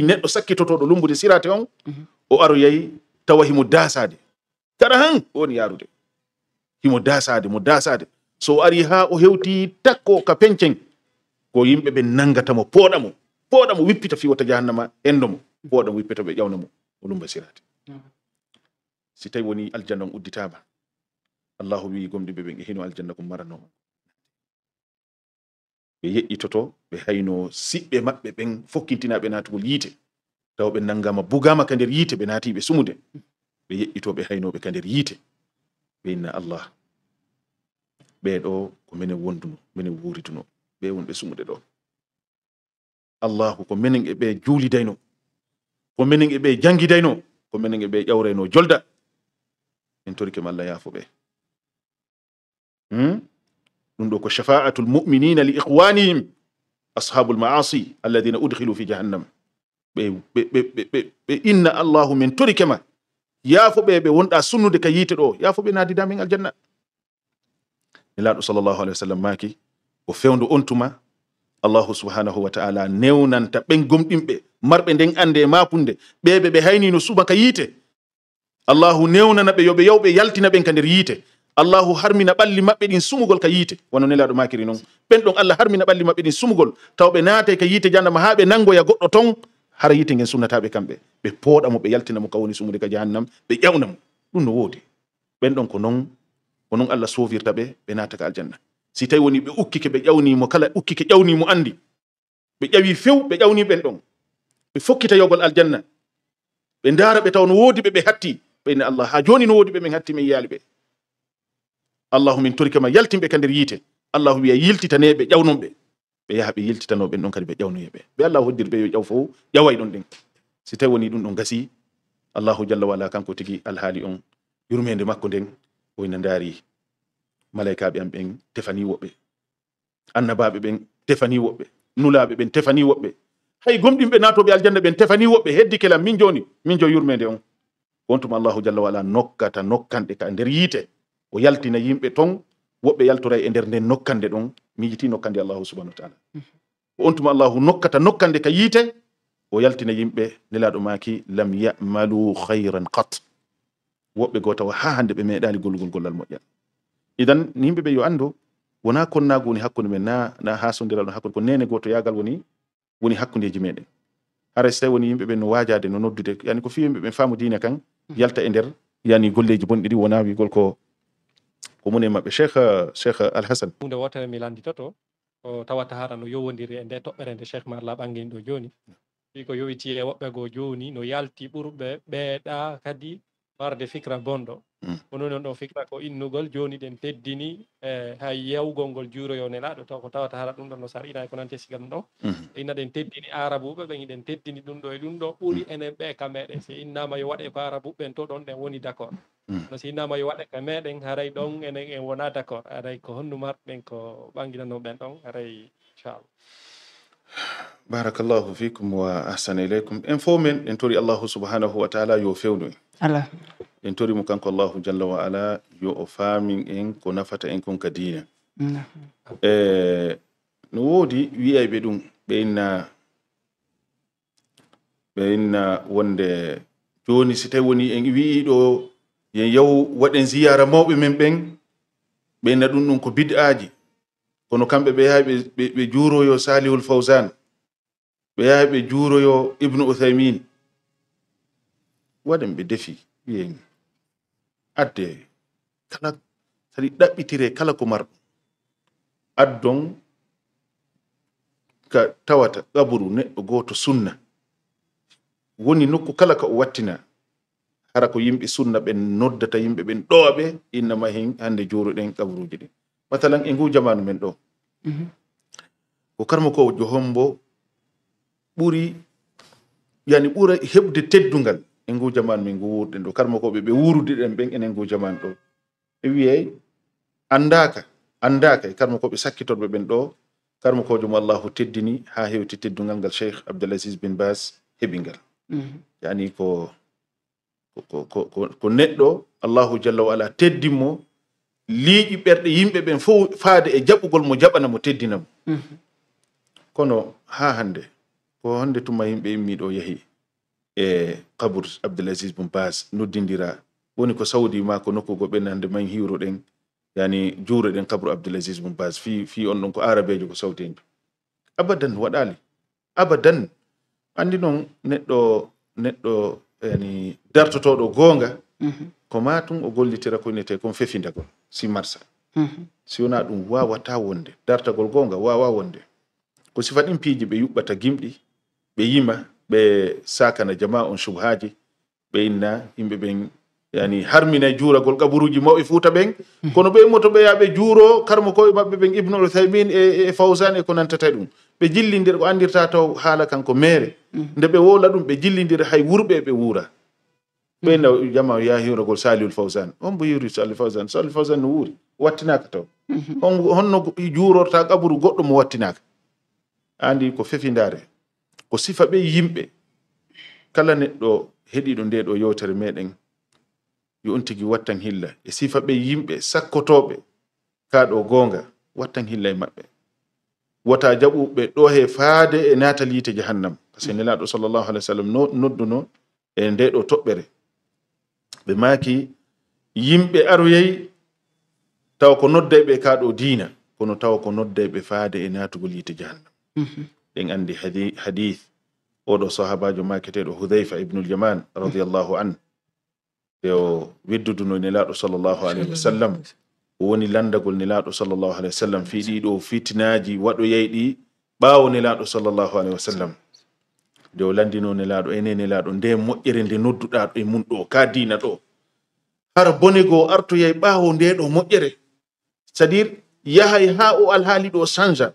neɗɗo sakkitotoɗo lumbude sirate on mhm. o aro yahi tawa himo dasade kara han woni yarude himo dasade mo dasade so ari ha o hewti takko ka pencen ko yimɓe ɓe nangatamo pooɗamo pooɗamo wippita fiwata jahannama endo mo pooɗamo wippita ɓe ƴawna mo o lumba sirate mhm. si tawi woni aljanna on udditama allahu wi gomɗiɓe e hino aljanna ko marano ɓe yeƴƴitoto ɓe hayno siɓɓe maɓɓe ɓen fokkintinaɓe natugol yiite taw ɓe nangama bugama ka nder yiite ɓe naati ɓe sumude ɓe yeƴƴitoɓe haynoɓe ka nder yiite ɓe inna allah ɓeɗo ko minen wonduno minen wuriduno ɓe wonɓe sumude ɗo allahu ko minen e ɓe juulidayno ko minen e ɓe jangidayno ko minen e ɓe ƴawrayno jolda en torkem allah yaafo ɓe hmm? ɗum ɗo ko shafa'atu lmuminina li ikwanihim ashabu lmaasi alladina udkhilu fi jahannam ɓe inna allahu min torikema yaafo ɓe ɓe wonɗa sunnude ka yiite ɗo yaafo ɓe naadidamin aljanna nelaaɗo sal llahu alah wa sallam maaki o fewndo on tuma allahu subhanahu wa taala newnanta ɓen gomɗimɓe marɓe nden ande e makunde ɓe ɓe ɓe haynino suba ka yiite allahu newnana ɓe yoɓe yawɓe yaltina ɓen ka nder yiite allahu harmina ɓalli maɓɓe ɗin sumugol ka yiite wono nelaɗo makiri noon ɓenɗon allah harmina ɓalli maɓɓe ɗin sumugol taw ɓe naate ka yiite jahannama ha ɓe nangoya goɗɗo ton hara yiite gen sunnataɓe kamɓe ɓe pooɗa mo ɓe yaltina mo kawoni sumude ka jahannam ɓe ƴewna mo ɗum no woodi ɓenɗon ko noon ko noon allah sofirta ɓe ɓe naata ka aljanna si tawi woni ɓe ukkike ɓe ƴawnimo kala ukkike ƴawnimo anndi ɓe ƴawi few ɓe ƴawni ɓen ɗon ɓe fokkita yogol aljanna ɓe ndaara ɓe taw no woodi ɓe ɓe hatti ɓe inni allah ha joni no woodi ɓe min hatti min yaali ɓe allahu min torika ma yaltinɓe ka nder yiite allahu wiya yiltitaneɓe ƴawnumɓe ɓe yaha ɓe yiltitanoɓe ɗon kadi ɓe ƴawnoyeɓe ɓe allahu hoddiri ɓe yo ƴaw fof ƴaway ɗon ɗen si tawi woni ɗum ɗon gasi allahu jalla wala kanko tigi alhaali on yurmede makko nden woyna ndaari malaikaɓe am ɓen tefani woɓɓe annabaɓe ɓen tefani woɓɓe nulaɓe ɓen tefani woɓɓe hay gomɗinɓe natoɓe aljanna ɓen tefani woɓɓe heddi kelam min joni min jo yurmede on wontuma allahu jalla wala nokkata nokkanɗe ka nder yiite o yaltina yimɓe ton woɓɓe yaltora e nder nden nokkande ɗon miijiti nokkande allahu subhanau wa taala mhm. o on tuma allahu nokkata nokkande ka yiite o yaltina yimɓe nelaɗo maki lam yamalu hayran qat woɓɓe gotawa ha hande ɓe meeɗali gollugol gollal moƴƴal idan yimɓe ɓe yo ando wona konnago woni hakkunde men na na hasodiral ɗon hakkude ko nene goto yagal woni woni hakkundeji meɗen hara so tawi woni yimɓeɓe no wajade no noddude yani ko fi yimɓeɓe ɓe faamu dina kan mhm. yalta e nder yani golleji bonɗiɗi wona wigol ko ko mune maɓɓe cheikh cheikh alhasan hunde wotere mi landitoto o tawata hara no yowodiri e nde toɓɓere nde cheikh marla ɓangini ɗo joni wi ko yowiti e woɓɓe go joni no yalti ɓurɓe ɓeeɗa kadi warde fikra bonɗo kono mm. noon ɗon fikra ko innugol joni ɗen teddini eh, hay yewgol juro juuroyo nelaɗo taw ko tawata hara ɗum ɗon no ina ko nante siga ɗum mm. ɗon inna ɗen teddini arabuɓe ɓen iɗen teddini ɗum ɗo e ɗum ɗo ɓuuri mm. enen ɓe ka meɗen si innama yo waɗe ko arabuɓe to ɗon ɗen woni d' accord no si innama yo waɗe ka meɗen haray ɗon enen en wona d' accord aray ko honnu marɓen ko ɓanginanoɓen ɗon haray inchallah barakallahu fikum wa ahsana ileykum en fo men en tori allahu subhanahu wa taala yo fewnu ala en torimo kanko allahu jalla wa ala yo o faamin en ko nafata en kon ka diina e no woodi wi'ayɓe ɗum ɓe inna ɓe inna wonde jooni si tawi woni en wi'iiɗo yen yahu waɗen ziyara mawɓe men ɓen ɓe inna ɗum ɗum ko bid'aaji kono kamɓe ɓe yahi ɓe juuroyo salihul fausan ɓe yahi ɓe juuroyo ibnu uthaymine waɗan ɓe defi wi'e adde kala sadi ɗaɓɓitire kala ko marɗum addon ka tawata ɓaburu neɗɗo goto sunna woni nokku kala ka o wattina hara ko yimɓe sunna ɓe noddata yimɓe ɓen ɗowaɓe innama hen hande joruɗen kaburuji ɗin mathalan e ngu jamanu men ɗo mhm. ko karma ko jo hombo ɓuri yani ɓura heɓde teddungal e ngu jamanu min ngu wurɗen ɗo karma koɓe ɓe ɗen ɓen enen ngu jamanu ɗo e wiyey andaka andaka e karma koɓe sakkitorɓe ɓen ɗo karma kojum allahu teddini ha hewti teddungal ngal cheikh abdoulasis bin bas heɓi mhm. yani ko ko neɗɗo allahu jalla waala teddimo teddinmo liiƴi ɓerɗe yimɓe ɓen fo faade e jaɓɓugol mo jaɓana mo teddinamo mhm. kono ha hande ko hannde tuma yimɓe immiɗo yahi e eh, kabur abdoulasis bun bas noddidira woni ko saudi mako ko nokku go ɓen hande man hiwro yani juure ɗen kabru abdoulasis bun fi fi on ɗon ko arabejo ko sawtenjo abadan waɗali abadan andi noon neɗɗo neɗɗo yani dartotoɗo goonga mhm. ko ma tun o gollitira koynete kon fefindagol si marsa mhm. si wona ɗum wawata wonde dartagol goonga wawa wonde ko sifa ɗin piiji ɓe yuɓɓata gimɗi ɓe yima ɓe sakana on subhaji ɓe inna yimɓe ɓen yani harmina juragol kaburuji mawɓe fuuta ɓen hmm. kono ɓe moto ɓe ya juuro karmo koye maɓɓe ɓen ibnu uthaymin e, e, e fawsan e ko nantata ɗum ɓe jillidir ko andirta taw haala kanko mere hmm. nde ɓe wola ɗum ɓe jillidira hay wurɓe ɓe wuura ɓeyna hmm. jama ya hiwragol salihul fawsan on mbo hiwri salih fawsan salih fawsan no wuuri wattinaka taw on honno juurorta kaburu goɗɗo mo wattinaka andi ko fefindare ko sifa ɓe yimɓe kala neɗɗo heɗiɗo nde ɗo yewtere meɗen yo on tigi wattan hilla e sifa ɓe yimɓe sakkotoɓe kaa ɗo goonga wattan hilla e maɓɓe wata jaɓuɓe ɗo he faade e natal yite jahannam pasque mm. nelaɗo sallllahu alah w sallam nodduno e nde ɗo toɓɓere ɓe maaki yimɓe aroyeyi taw ko nodda e ɓe kaa ɗo diina kono taw ko nodda e ɓe faade e natugol yite jahannam mm -hmm. ɗen andi hadith oɗo sahabajo maketeɗo hudayfa ibnuljaman radiallahu an yo widdudunoy nelaɗo sallllahu alayhi wa sallam owoni landagol nelaɗo sallllahu alahi wa sallam fiɗi ɗo fitnaji waɗoyayɗi ɓawo nelaɗo sallllahu alahi wa sallam nde o landino nelaɗo ene nelaɗo nde moƴƴere nde nodduɗaɗo e mum ɗo ka dina ɗo har bonego artoyay ɓawo ndeɗo moƴƴere c'à dire yahay ha o alhaali ɗo changea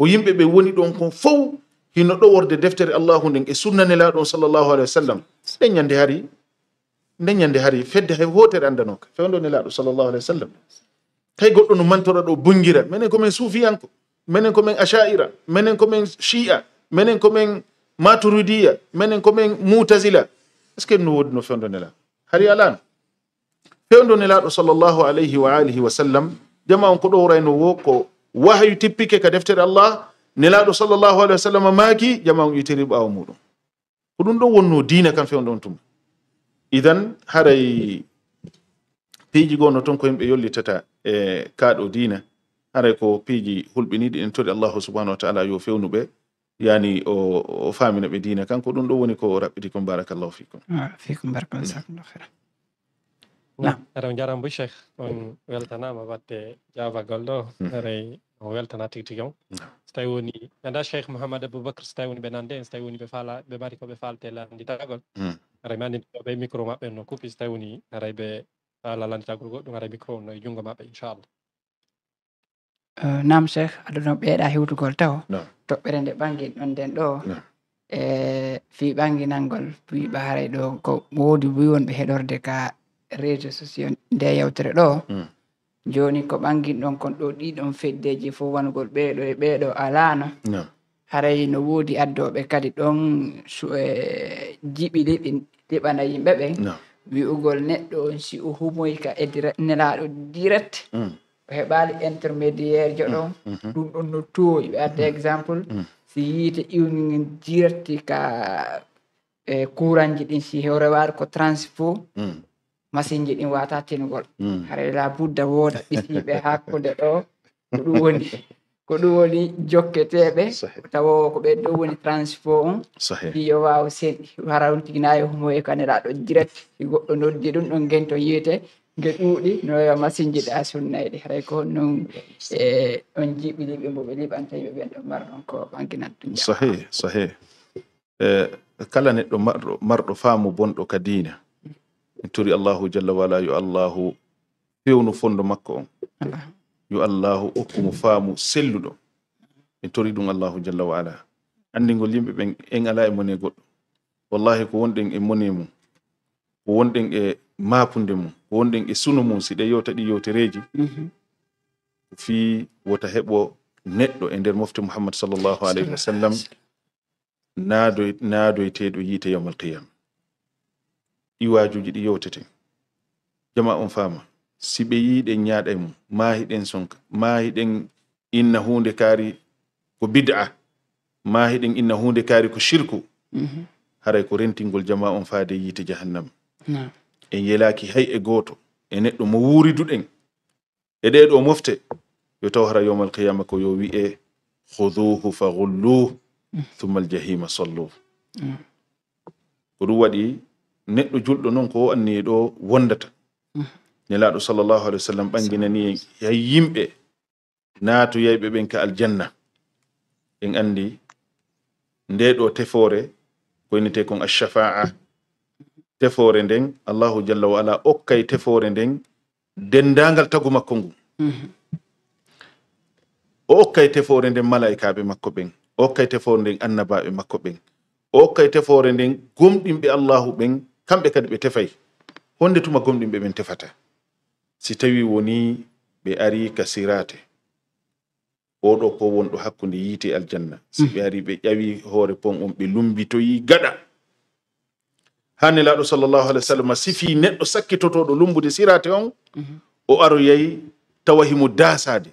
ko yimɓe ɓe woni ɗon kon fof hino ɗo worde deftere allahu nden e sunna nelaɗon sallllahu alahi wa sallam nden ñande hari nden ñande hari fedde hay hotere andanoka fewdo nelaɗo sallllahu alahi wa sallam hay goɗɗo no mantora ɗo bongira minen komin suufiyanko minen komin achaira minen komin chi'a minen komin maturidiya minen komin mutasila est ce que no wodi no fewdo nelaɗo hari alano fewdo nelaɗo sallllahu alayhi wa alihi wa sallam jama on ko ɗo worayno wo ko wahyu tippike ka deftere allah nelaɗo sallllahu alih wa sallam maaki jama yitiri itiri ɓaawo muɗum ko ɗum ɗon wonno dina kam fewn ɗon tuma idan haray piiji gono toon ko yimɓe yollitata e kaaɗo dina haray ko piiji hulɓiniɗi en tori allahu subhanahu wa taala yo fewnu ɓe yani o, o famina ɓe diina kanko ɗum ɗo woni ko raɓɓiti kon barakallahu fikum ah, fikum barakallahu jazakumllahu hairan نعم aɗa jaram bo cheikh on weltanama wadde jabagol ɗo eray o weltana tigi tigi on so tawi woni ganda cheikh mouhamad aboubacre so tawi woni ɓe nande en so tawi woni ɓe faala ɓe mari koɓe falte landitagol aray mi andinoɓe micro maɓɓe no kuupi so tawi woni aray ɓe faala landitagol goɗɗum aray micro no e junngo maɓɓe inchallah ờ, nam cheikh aduna ɓeeɗa hewtugol taw toɓɓere nde ɓangi ɗon nden ɗo e fii ɓanginalngol wiɓa haray ɗo ko woodi boy wonɓe heɗorde ka reedu social nde yewtere ɗo mm. jooni ko ɓanginɗon kon ɗo ɗiɗon feddeji fof wangol ɓeeɗo e ɓeeɗo alaano haray no woodi addooɓe kadi ɗon jiɓili ɓe ɗiɓana yimɓe ɓen wi'ugol neɗɗo on si o humoy e nelaaɗo direct mm. o heɓaali intermédiére joɗon mm. mm-hmm. ɗum ɗon no toowi ɓe adda exemple si yiite iwnigen directi ka e kuranji ɗin si rewaari ko transfo masin ji ɗin wata tinugol hara la budda wooda ɓisiɓe hakkude ɗo ko ɗum woni ko ɗum woni jokketeɓe tawa ko ɓe ɗo woni transport on ɗiyo wawa seɗi hara on tigi nayi homo e kaniraɗo direct goɗɗo noddi ɗum ɗon gento yiite nge ɗuuɗi noya machine ji ɗa sunnayɗe haray ko noon e on jiɓiliɓe mboɓe liɓantaɓe ɓen ɗon marɗon ko ɓanginat ɗum sahi sahi e kala neɗɗo marɗo marɗo faamu bonɗo ka diina en tori allahu jalla wala yo allahu fewnu fondo makko on yo allahu okkumo faamu selluɗo en tori ɗum allahu jalla waala anndigol yimɓe ɓen en ala e mone goɗɗo wallahi ko wonɗen e mone mum ko wonɗen e maapunde mum ko wonɗen e suno mum si ɗe yewta ɗi yewtereeji mhm. fii wota heɓo neɗɗo e nder mofte muhammad sallllahu alayhi wa sallam naadoyteeɗo yiite yawmal qiyama iwajuji ɗi yewtete jama on fama si ɓe yiɗen ñaaɗa e mum maahiɗen sonka maahiɗen inna hunde kaari ko bid'a maahiɗen inna hunde kaari ko shirku mhm. haray ko rentingol jama on faade yiite jahannama en yelaaki hay e gooto e neɗɗo mo wuuriduɗen e ɗeɗo mofte yo taw hara yowmal qiyama ko yo wi'e huduhu fa gulluhu mm. thumma aljahima salluhu ko ɗum waɗi neɗɗo julɗo noon ko anni ɗo wondata mm. nelaɗo sallllahu alih wa sallam ɓanginani e ha yimɓe naato yayɓe ɓen ka aljanna en andi nde ɗo tefore koynete kon alchafaa tefore nden allahu jalla wa ala okkay tefore nden dendangal tagu makko ngu mm-hmm. o okkay tefore nden malaikaɓe makko ɓen o okkay tefore nden annabaɓe makko ɓen o okkay tefore nden gomɗinɓe allahu ɓen kamɓe kadi ɓe tefay honde tuma gomɗin ɓe ɓen tefata si tawi woni ɓe ari ka sirate oɗo ko wonɗo hakkunde yiite aljanna si mm. ɓe ari ɓe ƴawi hoore pon on ɓe lumbitoyi gaɗa hanni laɗo sallllahu alah w sallam sifi neɗɗo sakkitotoɗo lumbude sirate on mhm. o aroyayi tawa himo dasade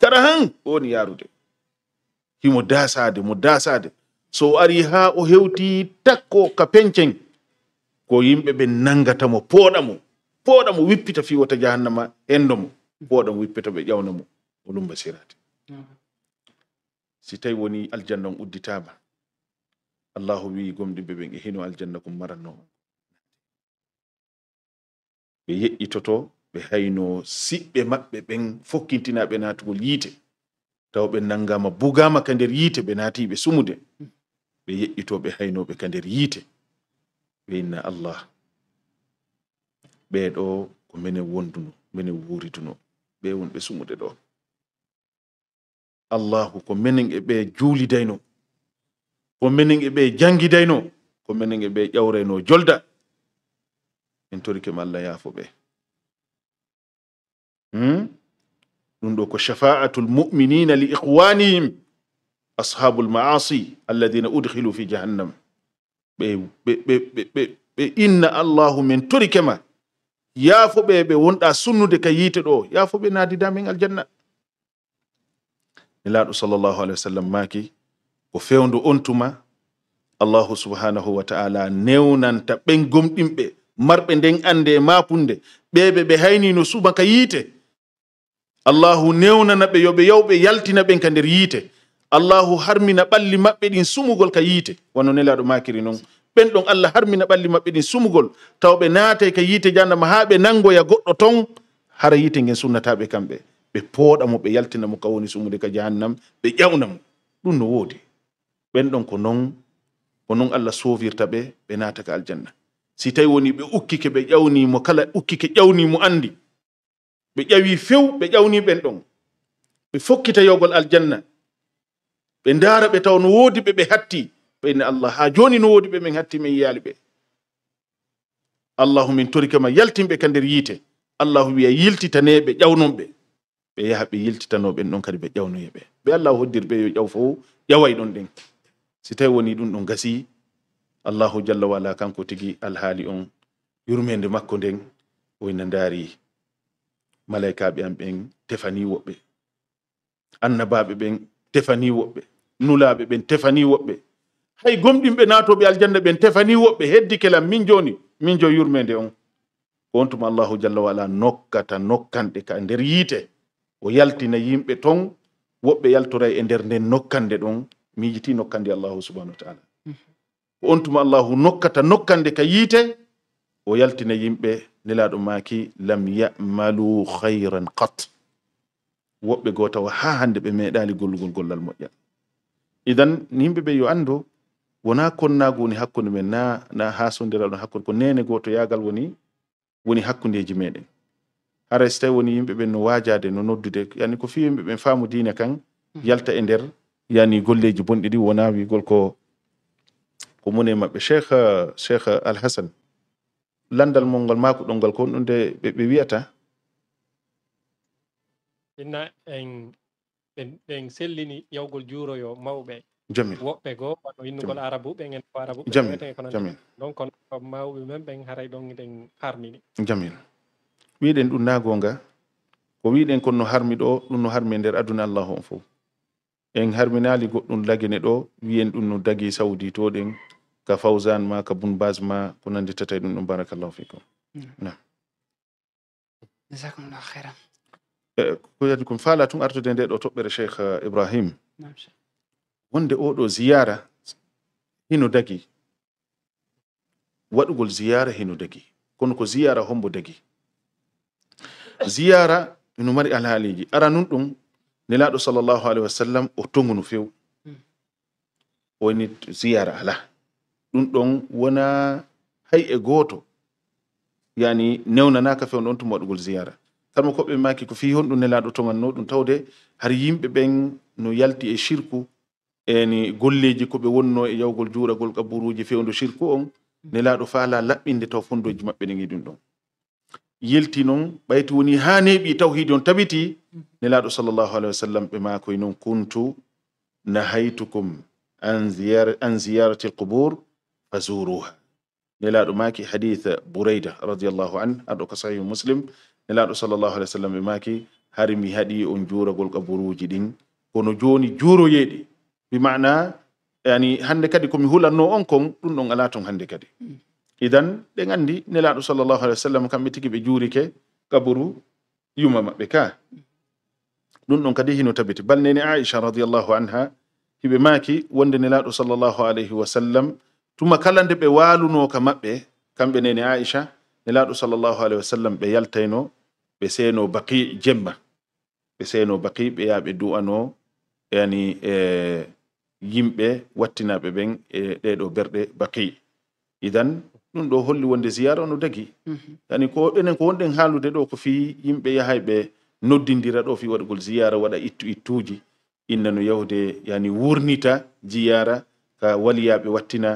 kara han owoni yarude himo dasade mo dasade so o ari ha o hewti takko ka penceng ko yimɓe ɓe nangata mo pooɗa mo pooɗa mo wippita fiwata jahannama henndo mo pooɗa mo wippita ɓe ƴawna mo o lumba sirati si tawi woni aljanna on udditaama allahu wi gomɗiɓe ɓen e hino aljanna kom marannoo ɓe yeƴƴitoto ɓe hayno siɓɓe maɓɓe ɓen fokkintinaɓe naatugol yiite taw ɓe nanngama bugama ka nder yiite ɓe naatiɓe sumude ɓe yeƴƴitoɓe haynoɓe ka nder yiite ɓe inna allah ɓeɗo ko minen wonduno minen wurituno ɓe wonɓe sumuɗe ɗo allahu ko minen e ɓe juulidayno ko minen e ɓe janngidayno ko minen e ɓe ƴawrayno jolda en torikemo allah yaafo ɓe ɗum ɗo ko shafa'atul mu'minina li ikhwanihim ashabu lmaasi alladina udkhilu fi jahannam ɓe ɓe ɓe inna allahu min torikema yaafo ɓe ɓe wonɗa sunnude ka yiite ɗo yaafo ɓe naadida min aljanna milaaɗo sallllahu alah wa sallam maaki ko fewndu on tuma allahu subhanahu wa ta'ala newnanta ɓen gomɗimɓe marɓe nden annde e maapunde ɓe ɓe ɓe haynino suba ka yiite allahu newnana ɓe yo ɓe yawɓe yaltina ɓen ka nder yiite allahu harmina ɓalli maɓɓe ɗin sumugol ka yiite wono nelaɗo makiri noon ɓen ɗon allah harmina ɓalli maɓɓe ɗin sumugol taw ɓe naatay ka yiite jahannama haa ɓe nangoya goɗɗo ton hara yiite ngen sunnataɓe kamɓe ɓe pooɗa mo ɓe yaltina mo ka woni sumude ka jahannam ɓe ƴawna mo ɗum no woodi ɓen ɗon ko noon ko noon allah soovirta ɓe ɓe naata ka aljanna si tawi woni ɓe ukkike ɓe ƴawnimo kala ukkike ƴawnimo anndi ɓe ƴawi few ɓe ƴawni ɓen ɗon ɓe fokkita yogol aljanna ɓe ndaara ɓe taw no woodi ɓe ɓe hatti ɓeni allah haa jooni no woodi ɓe min hatti min yiyaali ɓe allahu min tori kema yaltinɓe ka nder yiite allahu wiya yiltitane ɓe ƴawnonɓe ɓe yaha ɓe yiltitanoɓen ɗon kadi ɓe ƴawnoye ɓe ɓe allahu hoddir ɓe yo ƴaw fof ƴaway ɗon ɗen si tawi woni ɗum ɗon gasi allahu jalla wala kanko tigi alhaali on yurmende makko nden oyna ndaari malaikaɓe am ɓen tefani woɓɓe annabaɓe ɓen tefani woɓɓe nulaaɓe ɓen tefanii woɓɓe hay gomɗinɓe naatooɓe aljanna ɓen tefanii woɓɓe heddi kelan min jooni min jo yurmeende on on tuma allahu jalla waala nokkata nokkanɗe ka e nder yiite o yaltina yimɓe ton woɓɓe yaltoray e nder nden nokkande ɗon miijiti nokkande allahu subhanau wa taala on tuma allahu nokkata nokkande ka yiite o yaltina yimɓe nelaaɗo maaki lam yamaluu hayran qat woɓɓe gootawa haa hannde ɓe meeɗaali gollugol gollal moƴƴal idan yimɓe ɓe yo anndu wona konnagu woni hakkunde men na na hasodiral hakkude ko nene goto yagal woni woni hakkundeji meɗen hara so tawi woni yimɓe ɓen no wajade no noddude yani ko fi yimɓe ɓen faamu diina kan mhm. yalta e nder yani golleji bonɗi ɗi wona wigol ko ko mune maɓɓe cheikh cheikh alhassane landal mol ngal maako ɗol ko honɗum nde ɓe wiyata ɓen sellini yawgol juuroyo mawɓe jami woɓɓe goo wano innugol arabuɓe en ko arabuɓejami donc kon mawɓe men ɓen haray ɗon ɗen harmini jamil wiɗen ɗum naagonga ko wiɗen kon no harmi ɗo ɗum no harmi e nder aduna allah on fof en harminaali goɗɗum lagene ɗo wiyen ɗum no dagi saudi to ɗen ka fausan ma ka bunbas ma ko nanditata e ɗum ɗum barakallahu fikum mm-hmm. nam jasakumllahu heram mm. kuyani eh, kom faala tun artude nde ɗo toɓɓere cheikh eh, ibrahim wonde oɗo ziyara hino dagi waɗugol ziyara hino dagi kono ko ziyara hombo dagi ziyara no mari alhaaliji ara nun ɗum nelaɗo sallllahu alahi wasallam o tongunu few hmm. woni ziyara ala ɗum ɗon wona hay e gooto yani newnanaka fewɗon tum waɗugol ziyara sabu ko ɓe maki ko fi honɗum to toŋatno ɗum tawde har yimɓe ɓen no yalti e shirku eni golleji ko koɓe wonno e yawgol juuragol kaburuji fewdo shirku on nelaɗo faala laɓɓinde taw fondoji maɓɓe ɗi giɗum ɗon yelti noon ɓayti woni ha neeɓi tawhidi on tabiti nelaɗo sallllahu alahi wa sallam ɓe makoye noon kuntu nahaytukum an ziyarati lqubur fa zuruha nelaɗo maki haditha boureyda radiallahu an aɗo ko sahihu muslim nelaɗo sallllahu alih w sallam ɓe maaki hari mi haɗi on juuragol kaburuuji ɗin kono jooni juuroyeeɗi bi mana yani hannde kadi komi hulatno on kon ɗum ɗon alaa ton hannde kadi idan ɗen anndi nelaaɗo sallllahu alih w sallam kamɓe tigi ɓe juurike kaburu yuma maɓɓe ka ɗum ɗon kadi hino tabiti bal nene aicha radiallahu anha hiɓe maaki wonde nelaaɗo sallllahu alayhi wa sallam tuma kala nde ɓe waaluno ka maɓɓe kamɓe nene aicha nelaaɗo sallllahu alahi wa sallam ɓe yaltayno ɓe seeno baqi jemma ɓe seeno baqi ɓe yaha ɓe du'ano yani e yimɓe wattinaaɓe ɓen e ɗeɗo berɗe baqi idan ɗum ɗo holli wonde ziyara no dagi mhm. yani ko enen ko wonɗen haalude ɗo ko fii yimɓe yahay ɓe noddindira ɗo fii waɗgol ziyara waɗa ittu ittuuji inna no yahde yani wurnita jiyara ka waliyaaɓe wattina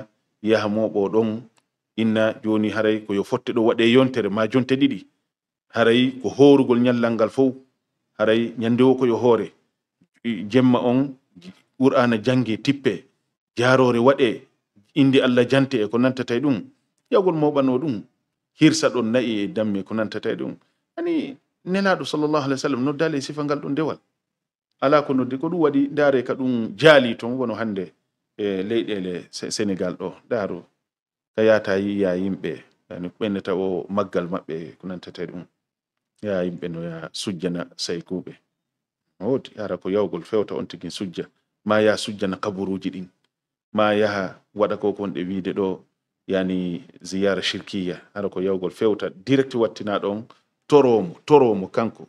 yaha mooɓo ɗon inna joni haray koyo fotte ɗo waɗe yontere ma jonte ɗiɗi haray ko horugol nyallal ngal fo haray nyande o koyo hoore jemma on qur'ana jange tippe jarore waɗe indi allah jante e ko nantata e ɗum yawgol moɓano ɗum hirsa ɗon nayi e damme ko nantata e ɗum ani nelaɗo sallllahu alih w sallam noddale e sifa ngal ɗo ndewal ala ko nodde ko ɗum waɗi ndaare ka ɗum jaali ton wono hannde e leyɗele senégal ɗo daaro ta ka yata yiya yimɓe yani ɓennita wo maggal maɓɓe e ko nantata e ɗum yaha yimɓe no ya sujjana sayi kuɓe no woodi yara ko yawgol fewta on tigin sujja ma ya sujjana kaburuji din ma ya wada ko ko wonɗe wiide do yani ziyara shirkiya ara ko yawgol fewta direct wattina don toromo toromo kanko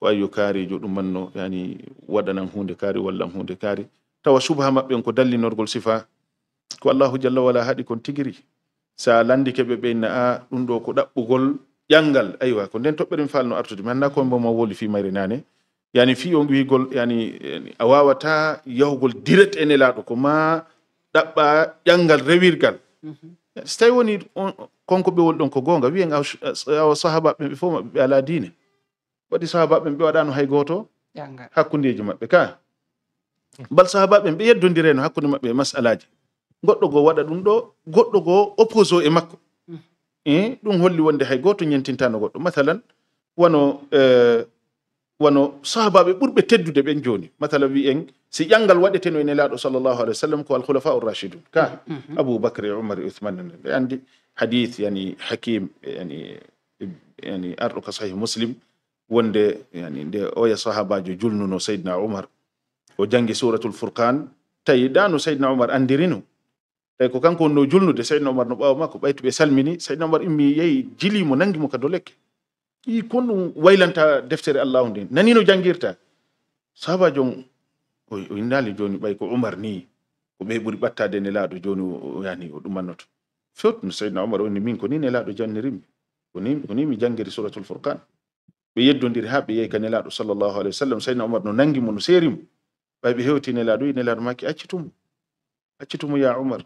ko ayyo kaarijo ɗum manno yani waɗanan hunde kari wallan hunde kari tawa subha mabbe on ko dallinorgol sifa ko allah jalla wala hadi kon tigiri sa landi keɓe ɓeyna a ɗum ɗo ko ɗaɓɓugol ƴangal aywa ko nden toɓɓere mi falno artude mi annda koye mboma woli fi mayre nane yani fi on wigol yani a wawata yahugol direct e nelaɗo ko ma ɗaɓɓa ƴangal rewirgal mhm. so tawi woni konko ɓe woni ɗon ko gonga wiyen awa sahabaɓe ɓe fof maɓɓe ɓe ala diine waɗi sahabaɓe ɓe waɗano hay goto hakkundeji maɓɓe ka bal sahabaɓe ɓe yeddondireno hakkunde maɓɓe e masalaji goddo go wada dum do goddo go opposo e makko e dum holli wonde hay gooto ñentintano goddo masalan wano wano sahabaabe burbe teddude ben joni masalan wi en si ƴanngal waɗeteno teno nelaaɗo laado sallallahu alaihi wasallam ko al khulafa ar rachidun ka abu bakr umar uthman be andi hadith yani hakim yani yani arru ka sahih muslim wonde yani nde oya sahabajo julnuno seydna umar o jangi suratul furqan tay daanu seydna umar andirino tawi eh, ko kanko wonno julnude saydno omar no ɓaawa makko ɓayto ɓe salmini saydno omar immi yehi jili mo nangi ka dolekke i kon ɗum waylanta deftere allahu nden nani janngirta sahaba o indaali jooni ɓay ko umar ni ko ɓe ɓuri ɓattade ne laaɗo jooni yani o ɗumannoto fewt no omar woni min ko ni ne laaɗo jannirimi ko mi janngiri suratul furqan ɓe yeddondiri haa ɓe yehi ka nelaaɗo sallllahu alih wa sallam saydna omar no nangi no seeri mo ɓay ɓe hewti nelaaɗo i nelaaɗo maaki accitumo accitumo ya umar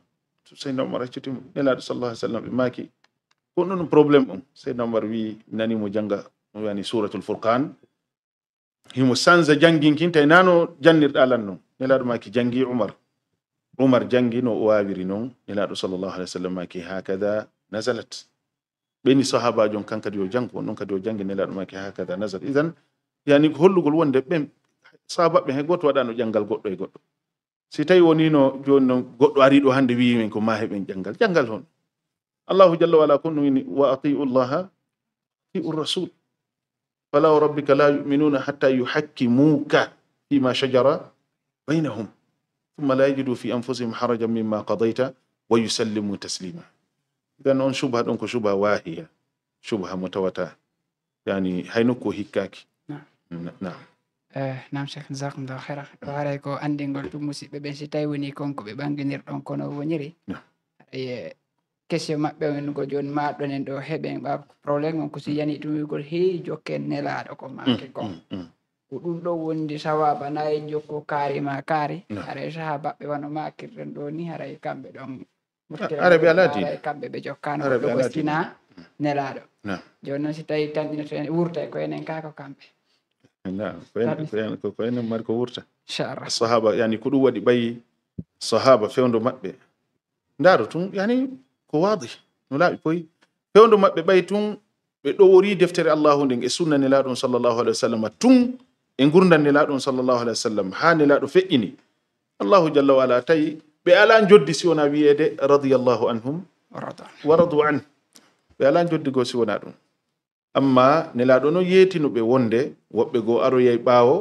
seyno omar accitimo nelaɗo sallah sallam ɓe maaki ko ɗum probléme on Sayyidina omar wi nanimo jannga no wiyani suratul furqan himo sansa jannginkin tawi nano jannirɗalan noon nelaɗo maki jangi umar umar jangi no o wawiri noon nelaɗo sallllahu alih w sallam maki hakada nasalat ɓeni sahabajo on kan yo janngo on ɗon kadi yo janngi nelaɗo maki hakada nasalat idan yani hollugol wonde ɓen sahabaɓe hay goto waɗano ƴanngal goɗɗo e goɗɗo si tawi wonino joni noon goɗɗo ari ɗo hannde wiyimin ko ma heɓen janngal janngal hon allahu jalla wala kon no wini wa atiu llaha atiu rasul fala rabbika la yuminuna hatta yuhakkimuka fima shajara bainahum thumma la yajidu fi anfusihim harajan mimma qadayta wa yusallimu taslima idan on shubha ɗon ko shubha wahiya shubha mutawata yani hay nokku hikkaki نعم Eh, nam cheikh jasakumllahu hera ɗo haray ko anndingol ɗum musidɓe ɓen si tawi woni konko ɓe ɓanginirɗon kono woniri e question maɓɓe on ko jooni maɗon en ɗo heɓen ɓa probléme on ko si mm. yani ɗum wigol heewi jokken nelaɗo ko maake kon mm, mm, ko ɗum ɗo wondi sawaba nayi jokko kaari ma kaari haray saha baɓɓe wano makirɗen ɗo ni haray kamɓe ɗon ah, arabi aladi kamɓe ɓe jokkano ɗo gostina nelaɗo joni si tawi tan ɗino to wurta ko enen ka ko نعم فين فين فين marko wurta inchallah sahaba yani ko ɗum waɗi ɓayi sahaba fewndo maɓɓe ndaaro tun yani ko waadi no laaɓi poyi fewndo maɓɓe ɓayi tun ɓe ɗowori deftere allahu nden e sunna nelaaɗon sallllahu alih wa sallam tun e gurdan nelaaɗon sallllahu alih wa sallam haa nelaaɗo feƴƴini allahu jalla wa ala tawi ɓe ala joddi si wona wiyeede radiallahu anhum wa radu an ɓe ala joddigo si wona ɗum amma nelaɗo no yeeti wonde woɓɓe go aroyay ɓawo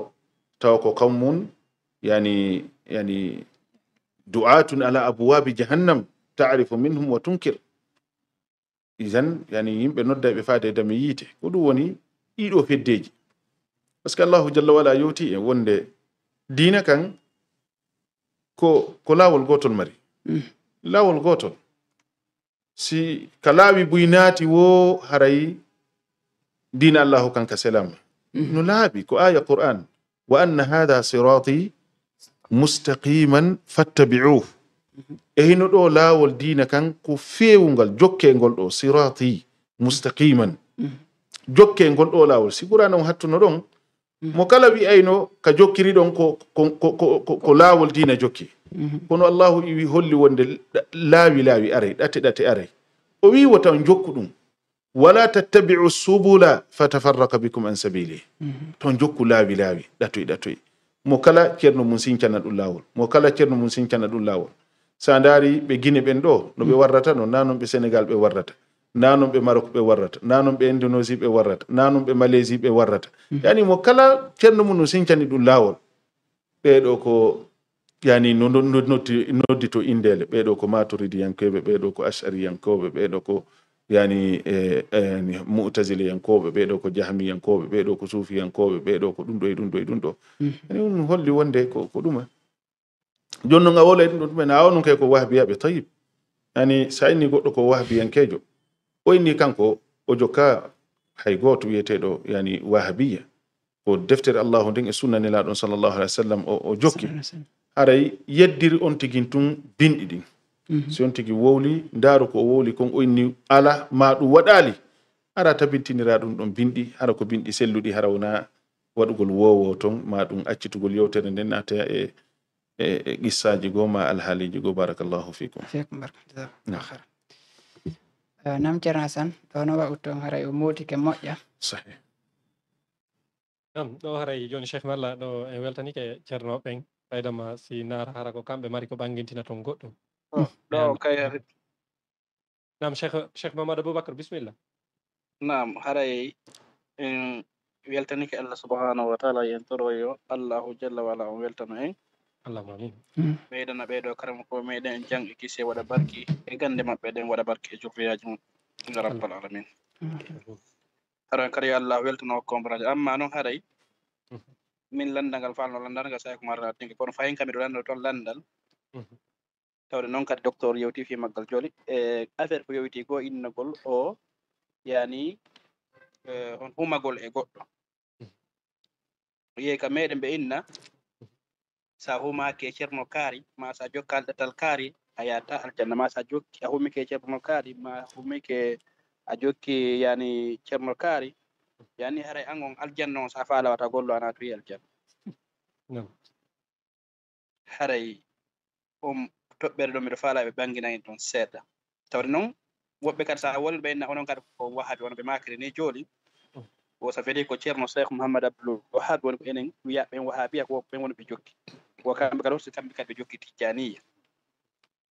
tawa ko kammun yani yani du'atun ala abwabi jahannam tarifu minhum wa tunkir isan yani yimɓe nodda ɓe faade dami yiite ko ɗum woni ɗiɗo feddeji par ce que allahu jalla wala yewti e wonde diina kan ko ko laawol gotol mari mm. lawol gotol si ka laawi buynaati wo harayi دين الله كان كسلام نلابي كآية قرآن وأن هذا صراطي مستقيما فاتبعوه ehino ɗo laawol diina kan ko feewungal jokkengol ɗo sirati mustaqiman jokkengol ɗo laawol si ɓurana on hattuno ɗon mo kala wi'ayno ka jokkiri ɗon ko, ko, ko, ko, ko laawol diina jokki kono allahu wi holli wonde laawi laawi aray ɗate ɗate aray o wi wata on jokku ɗum wala tattabiu subula fatafarraka bicum an sabili ton jokku laawi laawi ɗatoy ɗatoy mo kala ceerno mum sincana ɗum laawol mo kala ceerno mum sincana ɗum laawol sa ndaari ɓe guine ɓen ɗo no ɓe warrata noon na noon ɓe sénégal ɓe warrata na noon ɓe marok ɓe warrata na noon ɓe indonésie ɓe warrata na noon ɓe malaisie ɓe warrata mm-hmm. yani mo kala ceerno mum no sincani ɗum laawol ɓeeɗo ko yani nonoddi to indele ɓeeɗo ko maturidi yankoɓe ɓeeɗo ko ashari yankoɓe ɓeeɗo ko yani e, e, mutaziliyankoɓe ɓeɗo ko yankoɓe ɓeɗo ko sufiyankoɓe ɓeɗo ko ɗum ɗo e ɗum ɗo e ɗum ɗo ani mhm. on holli wonde ko ko ɗuma joni noon a e ɗum ɗo ɗumen a wanon kay ko wahbiyaɓe tayib yani sa inni goɗɗo ko wahbiyankejo o inni kanko o jokka hay goto wiyeteɗo yani wahabiya ko deftere allahu nden e sunna nelaɗon sallllahu alih wa sallam o jokki haray yeddiri on tigin tun binɗi ɗin Mhm. si on tigi wowli ndaaru ko wowli kon o inni ala ma ɗum waɗaali ara tabintinira ɗum ɗon binɗi hara ko binɗi selluɗi hara wona waɗugol wowo ton ma ɗum accitugol yewtere nden nata e e, e qissaji goo ma alhaaliji goo barakallahu fikum uh, nam san ɗono wa'ut ton haray o mootike moƴƴa am nam ɗo haray joni cheikh malla ɗo en weltanike ceernoɓen ɓeyda ma si naara hara ko kamɓe mari ko ɓangintina ton goɗɗum لا كاير نعم شيخ شيخ محمد ابو بكر بسم الله نعم هراي إن ويلتنك الله سبحانه وتعالى ينترويو الله جل وعلا ويلتنو إن allahuma amin ɓeyɗana hmm. ɓeyɗo karama ko meɗen en jang e kise waɗa barki e gande maɓɓe ɗen waɗa barki e jurriyaji mum ya rabbal alamin haran hmm. kadi allah weltano kombraje amma hmm. no haray min landal ngal falno landangal sayi ko marna adninke kono fayin kam miɗo lanndo landal tawde noon kadi docteur yewti fi maggal jooni e affaire ko yewti goo innagol o yani e, hon humagol e goɗɗo o yehi ka meeɗen ɓe inna so a humaaki e ceerno kaari ma so a jokkaali ɗatal kaari a yahata aljanna ma so a jokki a humike e ceerno kaari ma humike a jokki yani ceerno kaari yani haray an on aljanna on so a faala gollo a naatoyi aljanna haray on toɓɓere ɗo miɗo faala ɓe ɗon seeɗa tawde noon woɓɓe kadi so a woni ɓe onon kadi ko wahabi wono ɓe makiri ni jooni mm. o so fedi ko ceerno cheikh mouhammad abdoul wahab woni ko enen wiya ɓen wahabiya ko ɓen woni ɓe jokki ko kamɓe kadi so kamɓe kadi ɓe jokki tijjaniya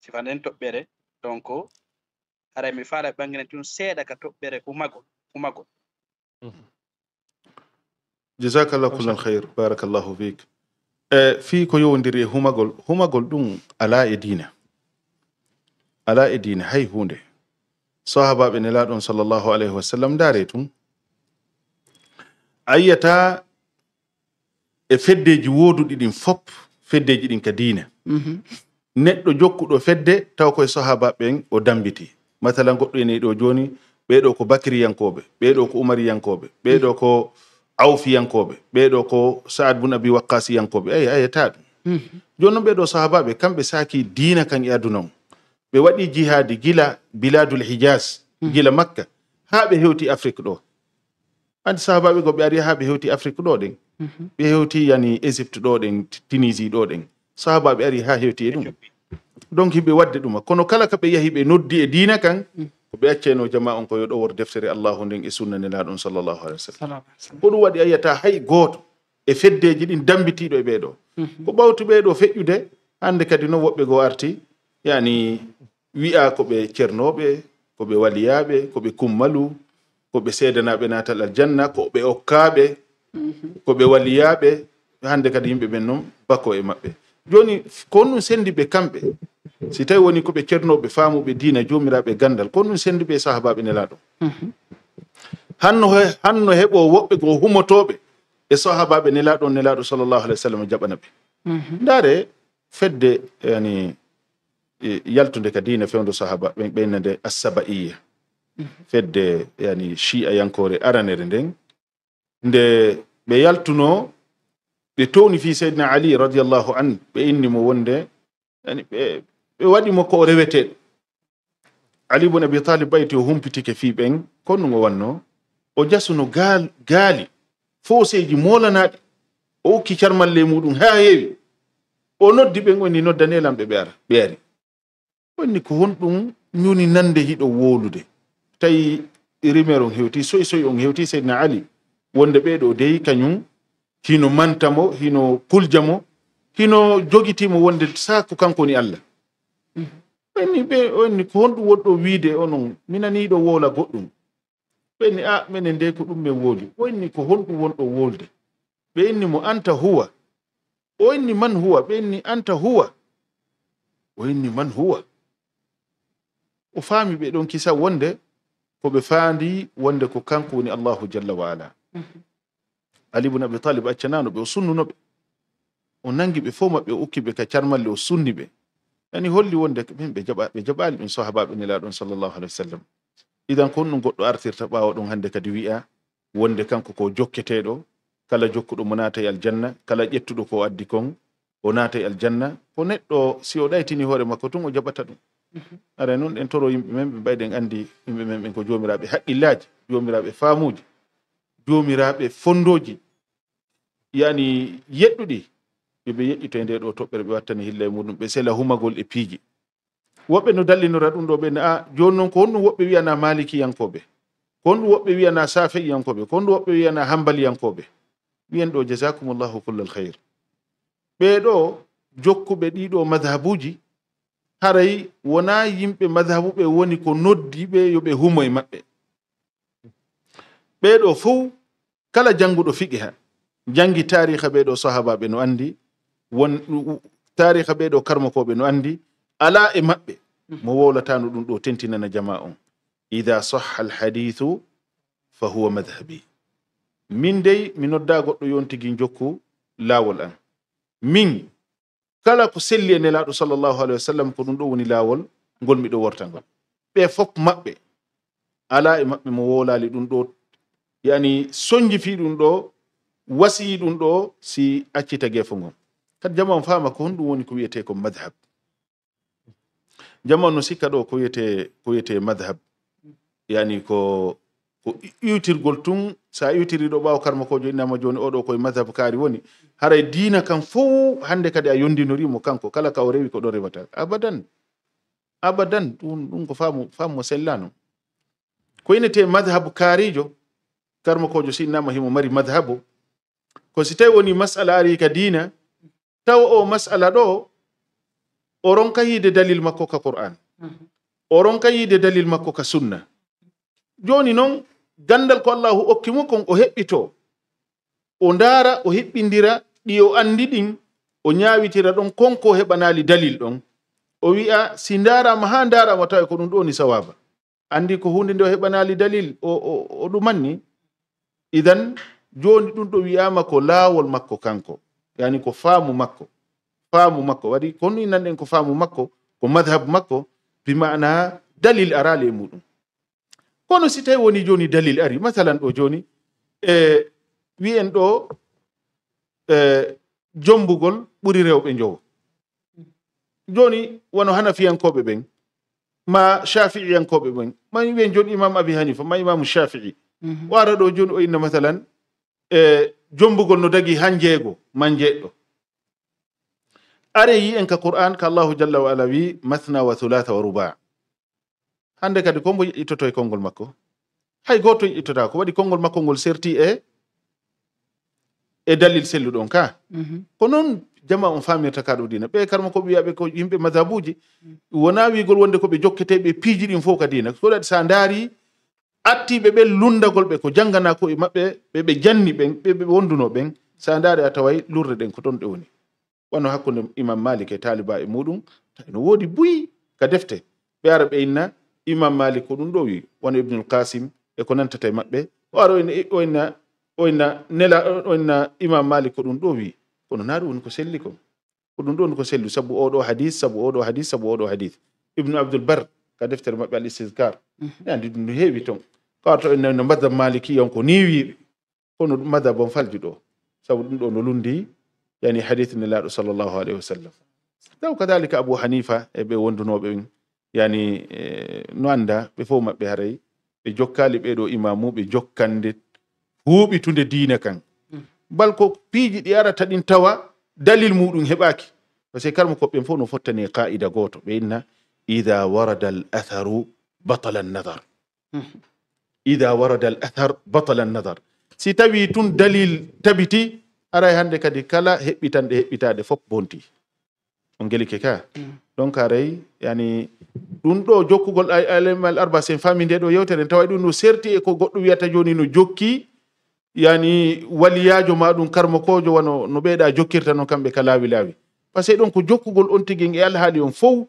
sifande toɓɓere donc ara mi faala ɓe ɓanginen tun seeɗa ka toɓɓere umagol umagol mm. jazakallah kullan hayr barakallahu fik e fii ko yowndiri e humagol humagol ɗum alaa e diina alaa e diina hay huunde sahabaɓe nelaaɗon salllahu alayhi wasallam ndaare tum a yiyata e feddeeji wooduɗi ɗin fop feddeeji ɗin ka diina mhm. neɗɗo jokkuɗo fedde taw koye sahabaɓen o dambiti mathalan goɗɗo ene ɗo jooni ɓeeɗo ko bakiri yankooɓe ɓeeɗo ko umari yankooɓe ɓeeɗo ko mm -hmm. awfiyankoɓe ɓeɗo ko saad bun abi wakkasiyankoɓe yankoɓe ay yetta ɗum mm -hmm. joni noon ɓeɗo sahabaɓe kamɓe saki dina kan e aduna o ɓe waɗi jihadi gila biladul hijas mm -hmm. gila makka ha ɓe hewti afrique ɗo andi sahabaɓe goɓe ari ha ɓe hewti afrique ɗo ɗen mm -hmm. ɓe hewti yani égypte ɗo ɗen tunisie ɗo ɗen sahabaɓe ari ha hewti e ɗum donc himɓe wadde ɗuma kono kala ka ɓe yahi ɓe noddi e diina kan mhm ko ɓe acceno jama on ko yo ɗo wor deftere allahu nden e sunna nelaɗon sallllahu alih wa sallam ko ɗum waɗi a hay gooto e feddeji ɗin dambitiɗo e ɓeeɗo mhm. ko ɓawtu ɓeɗo feƴƴude hannde kadi noon woɓɓe goo arti yani wi'a ko ɓe cernoɓe ko ɓe waliyaɓe ko ɓe kummalu ko ɓe seedanaɓe natal aljanna ko ɓe okkaɓe mhm. ko ɓe waliyaɓe hannde kadi yimɓe ɓen noon bako e maɓɓe joni ko on sendi ɓe kamɓe si tawi woni ko ɓe ceernoɓe faamuɓe diina jomiraɓe gandal ko ɗum senndi ɓe sahabaɓe nelaɗo hanno hanno heɓo woɓɓe go humotoɓe e sahabaɓe nelaɗo nelaɗo sallllahu alih w sallam jaɓana ɓe ndaare fedde yani yaltude ka diina fewdo sahaba ɓen ɓeynande assaba'iya fedde yani chi'a yankore aranere nden nde ɓe yaltuno ɓe towni fi seydna ali radiallahu an ɓe inni mo wonde yani ɓe ɓe waɗi mo ko o rewete ali bun abi talib bayti o humpitike fi ɓen konno mo wanno o jasuno gaali foseji molanaɗi o ukki carmalle muɗum ha heewi o noddi ɓen onni noddanelam ɓe ɓeara ɓeari onni ko honɗum ñuni nande hiɗo wolude tawi rimer on hewti soyi soyi on hewti seydna ali wonde ɓeɗo deyi kañum hino mantamo hino kuljamo hino jogitimo wonde sako kanko woni allah ɓenni ɓe onni ko honɗum wonɗo wiide onon minaniiɗo woola goɗɗum ɓenni a minen nde ko ɗum min wooli onni ko honɗum wonɗo woolde ɓe inni mo anta huwa onni man huwa ɓenni anta huwa onni man huwa o faami ɓe ɗon kisa wonde ko ɓe faandi wonde ko kanko woni allahu jalla wa ala mhm. ali bne abi talib accanano ɓe o sunnunoɓe o nangi ɓe fo maɓɓe o ukki ɓe ka carmalle o sunni ɓe yani holli wonde min ɓe joɓali ɗum sahabaɓe nelaɗon sallllahu alah wa sallam idan ko honɗum goɗɗo artirta ɓawa ɗum hande kadi wi'a wonde kanko ko jokketeɗo kala jokkuɗo mo natay aljanna kala ƴettuɗo ko addi kon o natay aljanna ko neɗɗo si o ɗaytini hoore makko tun o jaɓata ɗum mhm. ara noon ɗen toro yimɓe men ɓe mbayɗen andi yimɓe men ɓen ko jomiraɓe haqqillaji jomiraɓe faamuji jomiraɓe fondoji yani yeɗɗuɗi yoɓe yeƴƴito e nde ɗo toɓɓere ɓe wattani hille e muɗum ɓe sela humagol e piiji woɓɓe no dallinora ɗum ɗo ɓe ne a joni noon ko honɗum woɓɓe wiyana maliki yankoɓe ko honɗum woɓɓe wiyana safe yankoɓe ko honɗum woɓɓe wiyana yankoɓe wiyen ɗo jasakumullahu kullal hayr ɓeɗo jokkuɓe ɗiɗo madhabuji haray wona yimɓe madhabuɓe woni ko noddiɓe yoɓe humo e maɓɓe ɓeɗo fo kala janguɗo fiqi ha jangi tariha ɓeɗo sahabaɓe no andi won tariha ɓeɗo karmakoɓe no andi ala e maɓɓe mo wowlatano ɗum ɗo tentinana jama on ida sahha alhadithu fa huwa madhabi min dey mi nodda goɗɗo yon tigi jokku laawol an min kala ko selli e nelaɗo sallllahu alahi wa sallam ko ɗum ɗo woni laawol ngol miɗo worta ngol ɓe fof maɓɓe ala e maɓɓe mo wolali ɗum ɗo yani soñji fi ɗum ɗo wasiyi ɗum ɗo si accita geefo ngon kadi jamman fama ko honɗum woni ko wiyete ko madhab jamman no sikka ɗo kowiyete ko wiyete madhab yani ko ko iwtirgol tun sa iwtiriɗo ɓawa karmakojo innama joni oɗo koye madhab kaari woni haray diina kan fof hande kadi a yondinorimo kanko kala ka o rewi ko ɗo rewata abadan abadan ɗum ko famo sellano ko yinete madhabu kaarijo karmakojo si innama himo mari madhabu ko si tawi woni masala ari ka diina tawa o masala ɗo o ronka yiide dalil makko ka qur'an mhm. o ronka yiide dalil makko ka sunna joni noon gandal ko allahu okki mu kon o heɓɓito o ndaara o heɓɓindira ɗi o anndi ɗin o ñaawitira ɗon konko heɓanaali dalil ɗon o wi'a si ndaarama haa ndaarama tawa ko ɗum ɗoni sawaba anndi ko hunde nde o heɓanaali dalil o ɗumanni idan jooni ɗum ɗo wi'aama ko laawol makko kanko yani ko faamu makko faamu makko waɗi kono innanden ko faamu makko ko madhab makko bi mana dalil arale e muɗum kono si tawi woni joni dalil ari masalan ɗo joni e en ɗo e jombugol ɓuri rewɓe jowo joni wono hanafiyankoɓe ɓen ma shafi'iyankoɓe ɓen ma wiyen joni imam abi hanifa ma imamu shafi'i o ara ɗo joni o inna masalan e jombugol no dagi han jeego man jeɗɗo are yi en ka qur'an ka allahu jalla wa ala wi mathna wa thulatha wa ruba hande kadi ko mbo ittoto e kongol makko hay goto ittota ko waɗi konngol makko ngol serti e e dalil selluɗon ka mhm. ko noon jama on famirta ɗo dina ɓe karma ko ɓe wiyaɓe ko yimɓe mazabuji mhm. wona wigol wonde ko ɓe jokketeɓe piiji ɗin fof ka dina so ɗaɗi sa ndari artiɓe ɓe lundagol ɓe ko janngana ko e maɓɓe janni ɓen ɓe wonduno ɓen sa ndaari a taway lurde ɗen ko toon ɗe woni wano hakkunde imam malik e taliba e muɗum tawi no woodi buyi ka defte ɓe ara inna imam malik ko ɗum ɗo wi wano ibnul kasim e ko nantata e maɓɓe o ara o inna o inna nela o inna imam malik ko ɗum ɗo wi kono naa ɗum ko selli ko ko ɗum ɗo ko selli sabu oɗo hadis sabu oɗo hadis sabu oɗo hadis ibn abdoul bar ka deftere maɓɓe al istidkar ne andi ɗum no wato enen no madhab maliki on ko niwiɓe kono madhab on falji ɗo sabu ɗum ɗo no lundi yani hadith nelaɗo sallllahu alayhi wa sallam daw kadalika abu hanifa e ɓe wondunoɓe yani no anda ɓe fof maɓɓe haray be jokkali imamu be jokkande huubi tunde diina kan bal ko piji di arata din tawa dalil mudun hebaki par ce que karma koɓɓen fof no fottani qa'ida goto be inna اذا ورد الاثر بطل النظر ida warada alathar batala alnadar si tawi tun dalil tabiti aray hande kadi kala heɓɓitanɗe heɓɓitade fof bonti on gelike ka mm. donc aray yani ɗum ɗo jokkugol alimal arba sen fami nde ɗo yewtere en taway ɗum no serti e ko goɗɗo wiyata joni no jokki yani waliyajo maɗum karmokojo wano no ɓeeɗa jokkirta noon kamɓe ka laawi laawi par ce que ɗon ko jokkugol on tigin e alhaali on fof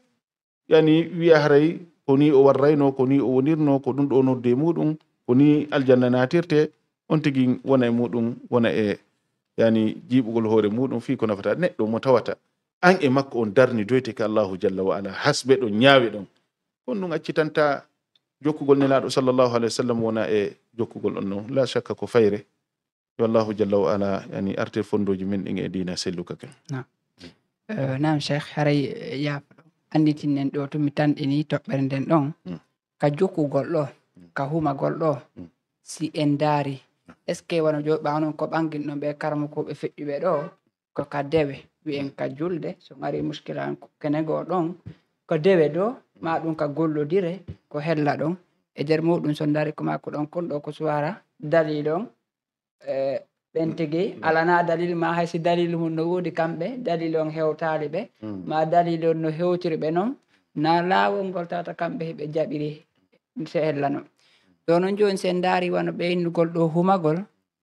yani wiya haray koni o warrayno koni o wonirno ko ɗum ɗo nodde e muɗum koni aljanna natirte on tigi wona e muɗum wona e yani jiɓugol hoore muɗum fi ko nafata neɗɗo mo tawata an e makko on darni doyte ka allahu jalla wa ala hasbe ɗon ñaawe ɗon on ɗum accitanta jokkugol nelaɗo sallllahu alah w sallam wona e jokkugol on noon la chakka ko fayre yo allahu jalla wa ala yani artir fondoji men ɗin e dina selluka ken nam eh, cheikh haray yaafa ɗo annditinen ɗo to mi tanɗini toɓɓere nden ɗon hmm. ka jokkugol ɗo ka huma golɗo mm. si en eske wono jo que wono joɗɓa noon ko ɓangin ɗon ɓe karmakoɓe ko ka dewe wi en ka julde so ngari muskila en go don ko dewe do ma ɗum ka dire ko hella don e mo muɗum so dari ko ma ko don kon ɗo ko suwara dalil e ɓen tigi mm. alana dalil ma si dalil mum no wodi kambe dalil on hewtali be mm. ma dalil on no hewtiri be non na lawo ngol tata kambe be jabiri se hella non ɗo noon jooni sen ndaari wano ɓeynugol ɗo humagol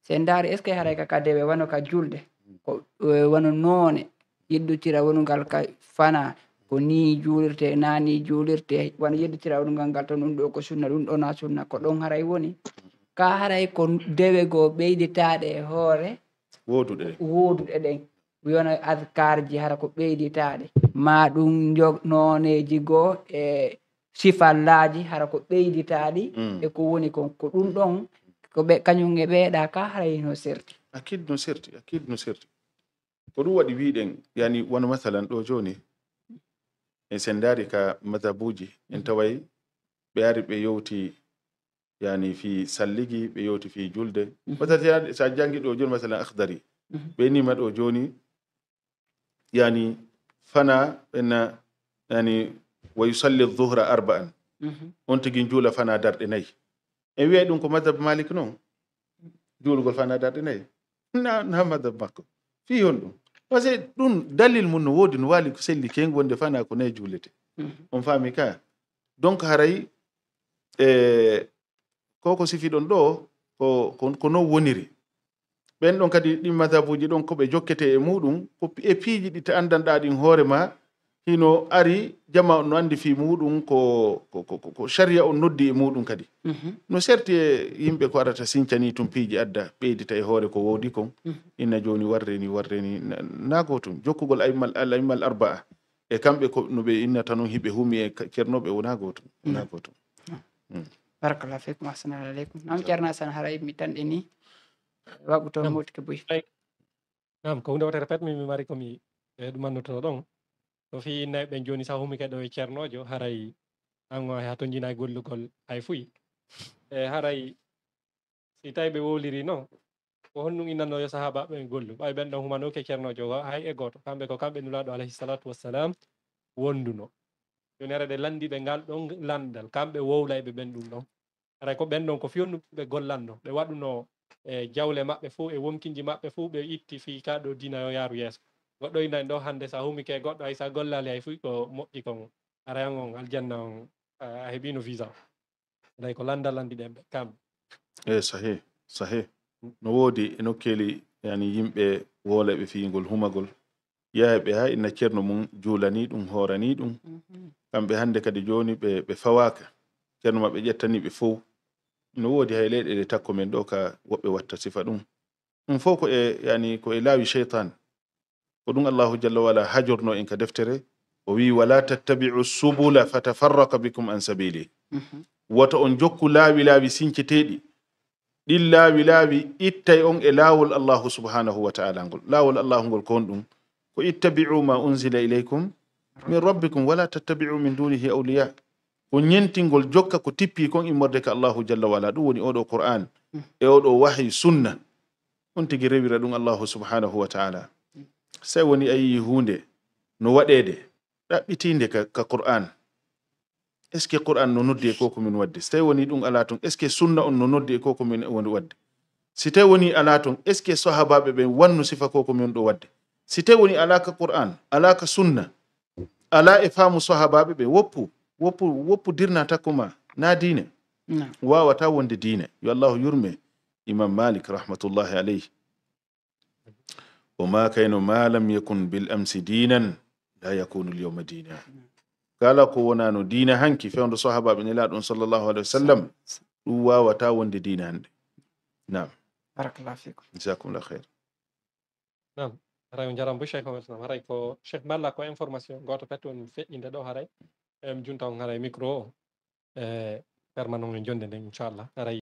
sen ndaari est ce que haray ka kadewe wano ka julɗe ko e, wano noone yiddutira wonungal ka fana ko ni juulirte naani juulirte wano yiddutira wonungal ngal ton ɗum ɗo ko sunna ɗum ɗona sunna ko ɗon haray woni ka haray ko dewe goo ɓeyditaaɗe e hoore wooduɗe wooduɗe ɗen wiwono adkarji hara ko ɓeyditaaɗe maa ɗum jo nooneeji goo e eh, sifallaji hara ko ɓeyditaɗi mm. e ko woni kon ko ɗum ɗon ko ɓe kañum e ɓeeɗa ka hara yino serti akid no serti akid no serti ko ɗum waɗi wiɗen yani wona mathalan ɗo joni en sen ka madhabuji en taway ɓe ari ɓe yowti yani fi salligi ɓe yowti fi julde mhm. masala sa jangi ɗo joni masalan akhdari mhm. ɓe nima ɗo joni yani fana ɓenna yani wa yusalli dhuhra arba'an mhm. on tigi njuula fana darɗe nayi en wiyay ɗum ko madhab malik noon juulugol fana darɗe nayi na na madhab makko fi hon ɗum pasque ɗum dalil mum no woodi no waali ko selli kengu wonde fana ko nayi juulete mhm. on faami ka donc haray e ko ko sifiɗon ɗo ko ko non woniri ɓen ɗon kadi ɗi madhabuji ɗon ko ɓe jokkete e muɗum ko e piiji ɗi ta anndanɗa ɗin hoore ma hino ari jama no andi fi muɗum ko ko sharia on noddi e muɗum kadi mhm. no serti e yimɓe ko arata sincani piiji adda ɓeydita e hoore ko wowdi kon mhm. inna joni warreni warreni na gotum jokkugol alayimal arba'a e kamɓe ko no ɓe innata noon hiɓe humi e ceernoɓe wona gotum mhm. wona gotum mm. barakallah fikum ahsanallah aleykum nam ceerno san hara yimɓe tanɗe ni waɓuto to boyi nam ko hunde wotere pat mimi mari komi e ɗumannotono ɗon to fi ben joni sa humi kadi e ceernojo haray ango e ha to jina gollugol ay fuyi e haray si tawi ɓe wowliri no ko honɗum innannoyo sahabaɓe gollu ɓay ɓen ɗon humanoke ceernojo ga ay e goto kambe ko kambe kamɓe alayhi salatu wassalam wonduno joni de landi be ngal don landal wowlay be ɓen dum don aray ko ɓen don ko be gollando ɓe waduno e jawle mabbe fuu e wonkinji mabbe fuu be itti fi ka dina yo yaru yeso goɗɗo inani ɗo hannde so a humike e goɗɗo hay so gollali hay ko moƴƴi kon arayan on aljanna on eh, a heɓino visa ko ɗen sahi sahi no woodi yani yimɓe fiyingol humagol yaha ɓe ha inna ceerno mum juulani ɗum hoorani ɗum mhm. kamɓe hannde kadi jooni ɓe ɓe fawaka ceerno maɓɓe ƴettani ɓe fof no woodi hay leyɗele takko men ɗo ka woɓɓe watta sifa ɗum ɗum fof ko e yani ko e laawi ko ɗum allahu jalla wala hajorno en ka deftere o wi wala tattabiu subula fatafarraka bikum an sabili mm -hmm. wata on jokku laawi laawi sinceteeɗi ɗin laawi laawi ittay on e laawol allahu subhanahu wa taala ngol laawol allahu ngol koon ɗum ko ittabiu ma unzila ileykum min rabbikum wala tattabiu min dunihi awliya ko ñentingol jokka ko tippi kon immorde e ka allahu jalla wala ɗum woni oɗo qur'an mm. e oɗo wahi sunna on tigi rewira ɗum allahu subhanahu wa taala sai woni a yii huunde no waɗeede ɗaɓɓitiinde ka Qur'an, est ce que Qur'an no noddi e koo ko min waɗde. So tawii wonii ɗum alaa toon est ce que sunna on no noddi e koo min woni waɗde. So tawii wonii alaa toon est ce que :fra sahabaaɓe ɓee sifa koo min woni ɗoo waɗde. So tawii wonii ka Qur'an, alaa ka sunna, alaa e faamu sahabaaɓe ɓee woppu woppu woppu dirnaa takku ma naa diine waawataa wonde diine. Yo allahu yurmee imam Malik rahmatullahi aleyhi. وما كان ما لم يكن بالأمس دينا لا يكون اليوم دينا نعم. قال قونا دينا هنك في عند صحابة بن الله صلى الله عليه وسلم هو وتاون دينا نعم بارك الله فيكم جزاكم الله خير نعم راي من جرام بشيء كمان نعم راي كو شيخ بالله كو إنفورماسيون قط بتون في إن ده هاي جون تون هاي ميكرو ااا اه، إن شاء الله راي